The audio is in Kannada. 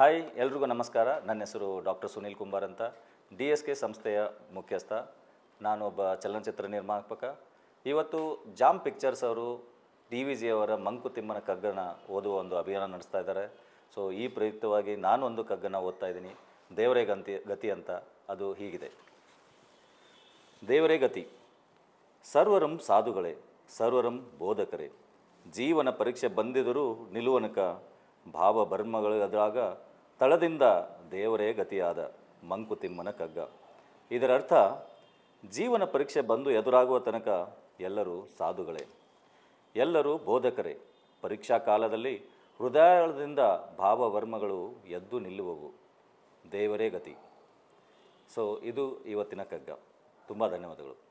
ಹಾಯ್ ಎಲ್ರಿಗೂ ನಮಸ್ಕಾರ ನನ್ನ ಹೆಸರು ಡಾಕ್ಟರ್ ಸುನೀಲ್ ಕುಂಬಾರ್ ಅಂತ ಡಿ ಎಸ್ ಕೆ ಸಂಸ್ಥೆಯ ಮುಖ್ಯಸ್ಥ ನಾನೊಬ್ಬ ಚಲನಚಿತ್ರ ನಿರ್ಮಾಪಕ ಇವತ್ತು ಜಾಮ್ ಪಿಕ್ಚರ್ಸ್ ಅವರು ಡಿ ವಿ ಅವರ ಮಂಕುತಿಮ್ಮನ ಕಗ್ಗನ ಓದುವ ಒಂದು ಅಭಿಯಾನ ನಡೆಸ್ತಾ ಇದ್ದಾರೆ ಸೊ ಈ ಪ್ರಯುಕ್ತವಾಗಿ ನಾನೊಂದು ಕಗ್ಗನ ಓದ್ತಾ ಇದ್ದೀನಿ ದೇವರೇ ಗಂತಿ ಗತಿ ಅಂತ ಅದು ಹೀಗಿದೆ ದೇವರೇ ಗತಿ ಸರ್ವರಂ ಸಾಧುಗಳೇ ಸರ್ವರಂ ಬೋಧಕರೇ ಜೀವನ ಪರೀಕ್ಷೆ ಬಂದಿದ್ದರೂ ನಿಲುವನಕ ಎದುರಾಗ ತಳದಿಂದ ದೇವರೇ ಗತಿಯಾದ ಮಂಕುತಿಮ್ಮನ ಕಗ್ಗ ಇದರರ್ಥ ಜೀವನ ಪರೀಕ್ಷೆ ಬಂದು ಎದುರಾಗುವ ತನಕ ಎಲ್ಲರೂ ಸಾಧುಗಳೇ ಎಲ್ಲರೂ ಬೋಧಕರೇ ಪರೀಕ್ಷಾ ಕಾಲದಲ್ಲಿ ಹೃದಯದಿಂದ ಭಾವವರ್ಮಗಳು ಎದ್ದು ನಿಲ್ಲುವವು ದೇವರೇ ಗತಿ ಸೊ ಇದು ಇವತ್ತಿನ ಕಗ್ಗ ತುಂಬ ಧನ್ಯವಾದಗಳು